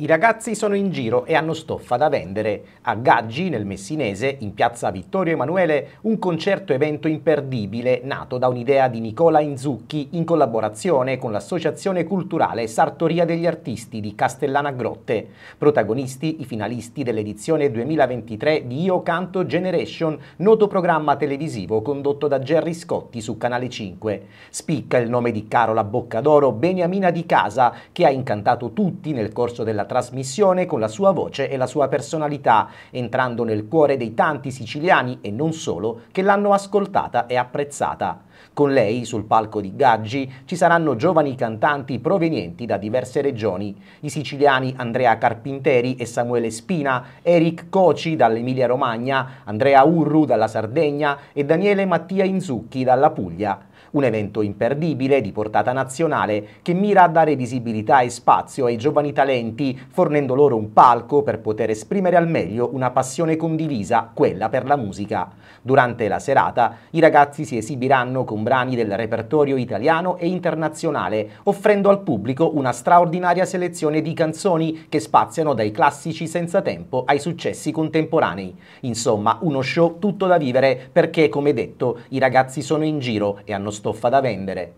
I ragazzi sono in giro e hanno stoffa da vendere. A Gaggi, nel Messinese, in piazza Vittorio Emanuele, un concerto evento imperdibile nato da un'idea di Nicola Inzucchi in collaborazione con l'Associazione Culturale Sartoria degli Artisti di Castellana Grotte. Protagonisti i finalisti dell'edizione 2023 di Io Canto Generation, noto programma televisivo condotto da Gerry Scotti su Canale 5. Spicca il nome di Carola Boccadoro, beniamina di casa, che ha incantato tutti nel corso della trasmissione con la sua voce e la sua personalità, entrando nel cuore dei tanti siciliani e non solo che l'hanno ascoltata e apprezzata. Con lei sul palco di Gaggi ci saranno giovani cantanti provenienti da diverse regioni, i siciliani Andrea Carpinteri e Samuele Spina, Eric Coci dall'Emilia Romagna, Andrea Urru dalla Sardegna e Daniele Mattia Inzucchi dalla Puglia. Un evento imperdibile di portata nazionale che mira a dare visibilità e spazio ai giovani talenti fornendo loro un palco per poter esprimere al meglio una passione condivisa, quella per la musica. Durante la serata i ragazzi si esibiranno con brani del repertorio italiano e internazionale, offrendo al pubblico una straordinaria selezione di canzoni che spaziano dai classici senza tempo ai successi contemporanei. Insomma, uno show tutto da vivere perché, come detto, i ragazzi sono in giro e hanno stoffa da vendere.